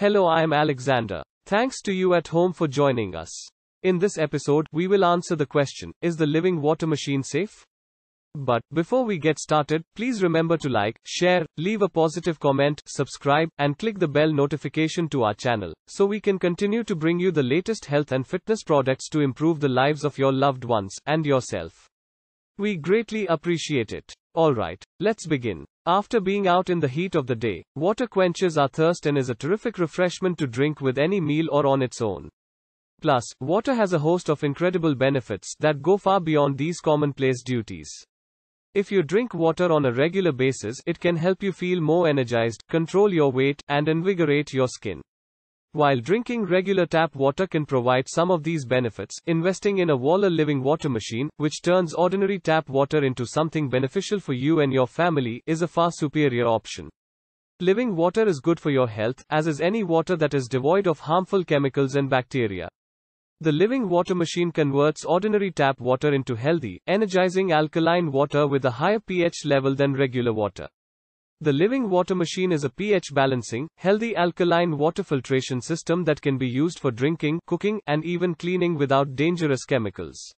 Hello, I am Alexander. Thanks to you at home for joining us. In this episode, we will answer the question Is the living water machine safe? But before we get started, please remember to like, share, leave a positive comment, subscribe, and click the bell notification to our channel so we can continue to bring you the latest health and fitness products to improve the lives of your loved ones and yourself. We greatly appreciate it. Alright, let's begin. After being out in the heat of the day, water quenches our thirst and is a terrific refreshment to drink with any meal or on its own. Plus, water has a host of incredible benefits that go far beyond these commonplace duties. If you drink water on a regular basis, it can help you feel more energized, control your weight, and invigorate your skin. While drinking regular tap water can provide some of these benefits, investing in a Waller Living Water Machine, which turns ordinary tap water into something beneficial for you and your family, is a far superior option. Living water is good for your health, as is any water that is devoid of harmful chemicals and bacteria. The Living Water Machine converts ordinary tap water into healthy, energizing alkaline water with a higher pH level than regular water. The Living Water Machine is a pH balancing, healthy alkaline water filtration system that can be used for drinking, cooking, and even cleaning without dangerous chemicals.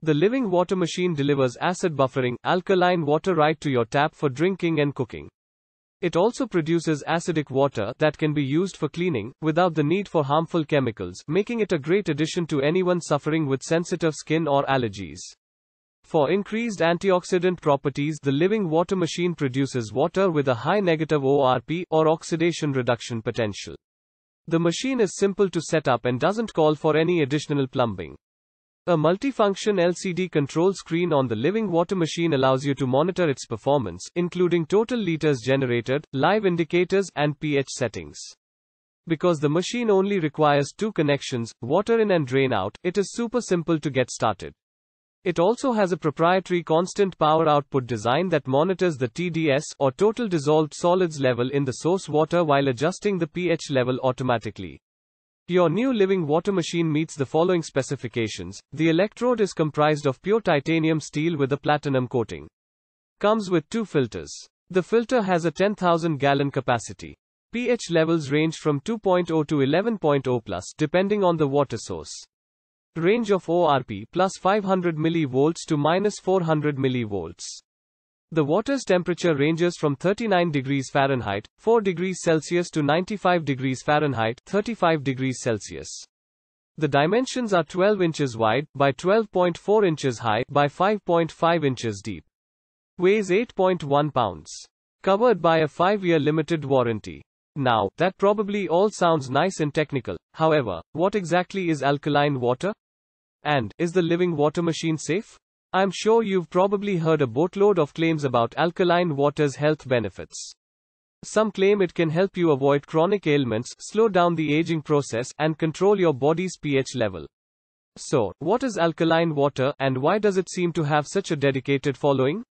The Living Water Machine delivers acid buffering, alkaline water right to your tap for drinking and cooking. It also produces acidic water that can be used for cleaning, without the need for harmful chemicals, making it a great addition to anyone suffering with sensitive skin or allergies. For increased antioxidant properties, the living water machine produces water with a high negative ORP or oxidation reduction potential. The machine is simple to set up and doesn't call for any additional plumbing. A multifunction LCD control screen on the living water machine allows you to monitor its performance, including total liters generated, live indicators, and pH settings. Because the machine only requires two connections, water in and drain out, it is super simple to get started. It also has a proprietary constant power output design that monitors the TDS or total dissolved solids level in the source water while adjusting the pH level automatically. Your new living water machine meets the following specifications. The electrode is comprised of pure titanium steel with a platinum coating. Comes with two filters. The filter has a 10,000 gallon capacity. pH levels range from 2.0 to 11.0 plus depending on the water source. Range of ORP plus 500 millivolts to minus 400 millivolts. The water's temperature ranges from 39 degrees Fahrenheit, 4 degrees Celsius to 95 degrees Fahrenheit, 35 degrees Celsius. The dimensions are 12 inches wide by 12.4 inches high by 5.5 inches deep. Weighs 8.1 pounds. Covered by a 5 year limited warranty. Now, that probably all sounds nice and technical. However, what exactly is alkaline water? And, is the living water machine safe? I'm sure you've probably heard a boatload of claims about alkaline water's health benefits. Some claim it can help you avoid chronic ailments, slow down the aging process, and control your body's pH level. So, what is alkaline water, and why does it seem to have such a dedicated following?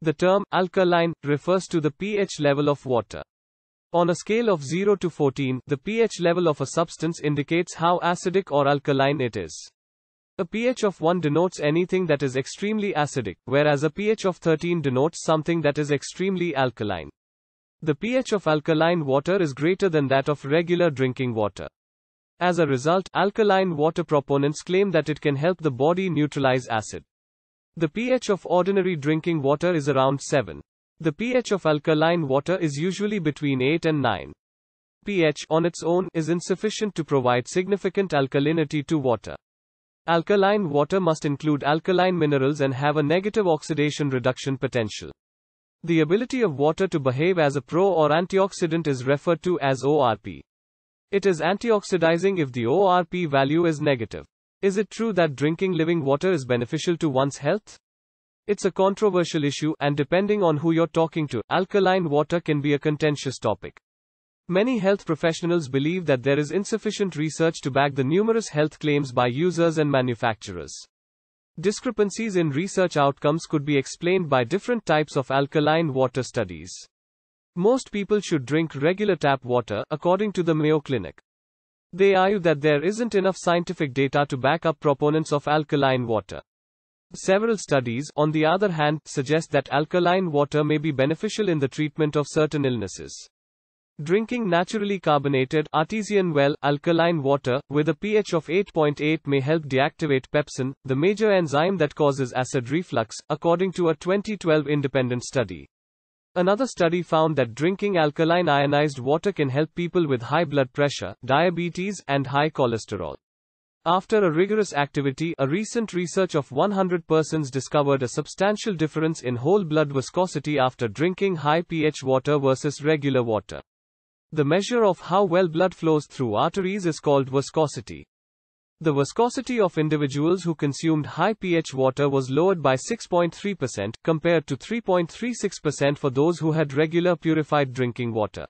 The term alkaline refers to the pH level of water. On a scale of 0 to 14, the pH level of a substance indicates how acidic or alkaline it is. A pH of 1 denotes anything that is extremely acidic, whereas a pH of 13 denotes something that is extremely alkaline. The pH of alkaline water is greater than that of regular drinking water. As a result, alkaline water proponents claim that it can help the body neutralize acid. The pH of ordinary drinking water is around 7. The pH of alkaline water is usually between 8 and 9. pH, on its own, is insufficient to provide significant alkalinity to water. Alkaline water must include alkaline minerals and have a negative oxidation reduction potential. The ability of water to behave as a pro or antioxidant is referred to as ORP. It is antioxidizing if the ORP value is negative. Is it true that drinking living water is beneficial to one's health? It's a controversial issue, and depending on who you're talking to, alkaline water can be a contentious topic. Many health professionals believe that there is insufficient research to back the numerous health claims by users and manufacturers. Discrepancies in research outcomes could be explained by different types of alkaline water studies. Most people should drink regular tap water, according to the Mayo Clinic. They argue that there isn't enough scientific data to back up proponents of alkaline water. Several studies, on the other hand, suggest that alkaline water may be beneficial in the treatment of certain illnesses. Drinking naturally carbonated, artesian well, alkaline water, with a pH of 8.8 may help deactivate pepsin, the major enzyme that causes acid reflux, according to a 2012 independent study. Another study found that drinking alkaline ionized water can help people with high blood pressure, diabetes, and high cholesterol. After a rigorous activity, a recent research of 100 persons discovered a substantial difference in whole blood viscosity after drinking high pH water versus regular water. The measure of how well blood flows through arteries is called viscosity. The viscosity of individuals who consumed high pH water was lowered by 6.3%, compared to 3.36% for those who had regular purified drinking water.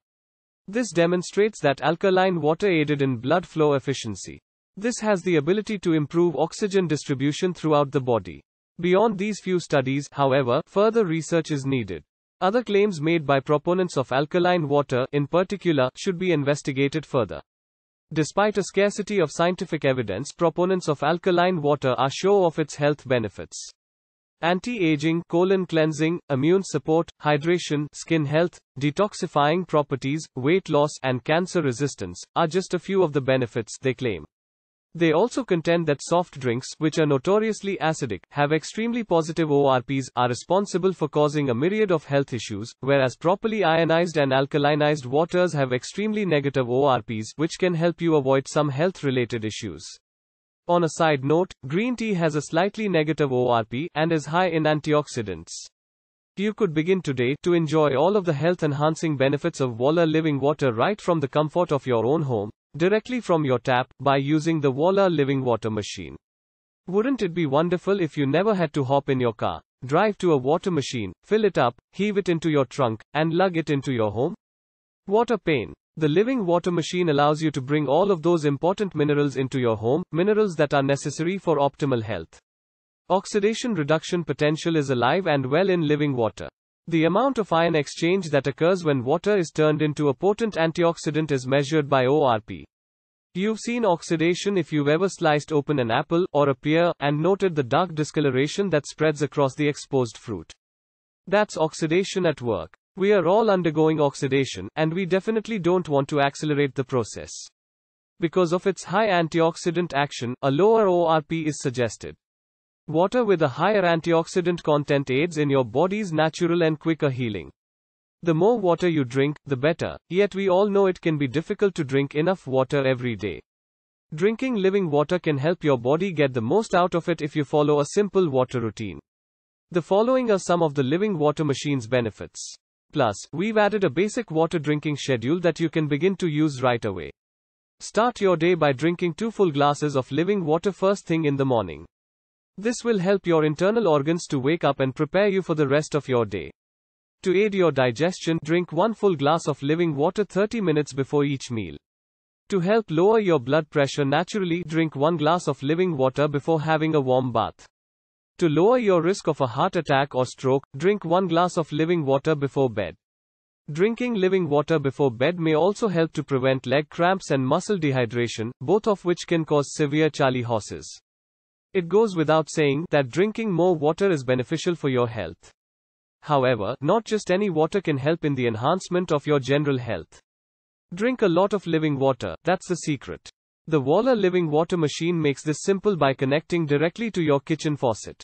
This demonstrates that alkaline water aided in blood flow efficiency. This has the ability to improve oxygen distribution throughout the body. Beyond these few studies, however, further research is needed. Other claims made by proponents of alkaline water, in particular, should be investigated further. Despite a scarcity of scientific evidence, proponents of alkaline water are sure of its health benefits. Anti aging, colon cleansing, immune support, hydration, skin health, detoxifying properties, weight loss, and cancer resistance are just a few of the benefits they claim. They also contend that soft drinks, which are notoriously acidic, have extremely positive ORPs, are responsible for causing a myriad of health issues, whereas properly ionized and alkalinized waters have extremely negative ORPs, which can help you avoid some health-related issues. On a side note, green tea has a slightly negative ORP, and is high in antioxidants. You could begin today to enjoy all of the health enhancing benefits of Waller Living Water right from the comfort of your own home directly from your tap by using the Walla Living Water machine. Wouldn't it be wonderful if you never had to hop in your car, drive to a water machine, fill it up, heave it into your trunk, and lug it into your home? Water Pain. The living water machine allows you to bring all of those important minerals into your home, minerals that are necessary for optimal health. Oxidation reduction potential is alive and well in living water. The amount of ion exchange that occurs when water is turned into a potent antioxidant is measured by ORP. You've seen oxidation if you've ever sliced open an apple or a pear and noted the dark discoloration that spreads across the exposed fruit. That's oxidation at work. We are all undergoing oxidation, and we definitely don't want to accelerate the process. Because of its high antioxidant action, a lower ORP is suggested. Water with a higher antioxidant content aids in your body's natural and quicker healing. The more water you drink, the better, yet we all know it can be difficult to drink enough water every day. Drinking living water can help your body get the most out of it if you follow a simple water routine. The following are some of the living water machine's benefits. Plus, we've added a basic water drinking schedule that you can begin to use right away. Start your day by drinking two full glasses of living water first thing in the morning. This will help your internal organs to wake up and prepare you for the rest of your day. To aid your digestion, drink one full glass of living water 30 minutes before each meal. To help lower your blood pressure naturally, drink one glass of living water before having a warm bath. To lower your risk of a heart attack or stroke, drink one glass of living water before bed. Drinking living water before bed may also help to prevent leg cramps and muscle dehydration, both of which can cause severe chali horses. It goes without saying that drinking more water is beneficial for your health. However, not just any water can help in the enhancement of your general health. Drink a lot of living water, that's the secret. The Waller Living Water Machine makes this simple by connecting directly to your kitchen faucet.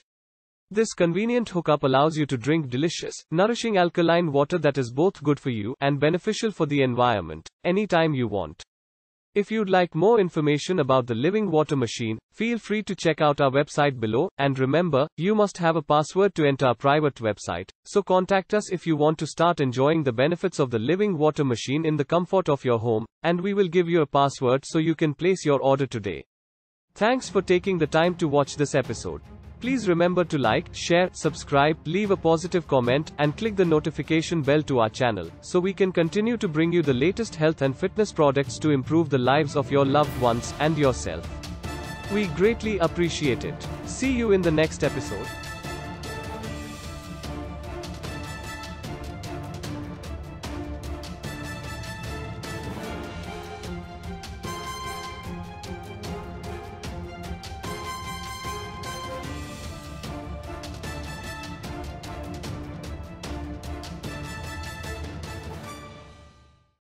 This convenient hookup allows you to drink delicious, nourishing alkaline water that is both good for you and beneficial for the environment, anytime you want. If you'd like more information about the Living Water Machine, feel free to check out our website below. And remember, you must have a password to enter our private website. So contact us if you want to start enjoying the benefits of the Living Water Machine in the comfort of your home, and we will give you a password so you can place your order today. Thanks for taking the time to watch this episode. Please remember to like, share, subscribe, leave a positive comment, and click the notification bell to our channel, so we can continue to bring you the latest health and fitness products to improve the lives of your loved ones and yourself. We greatly appreciate it. See you in the next episode.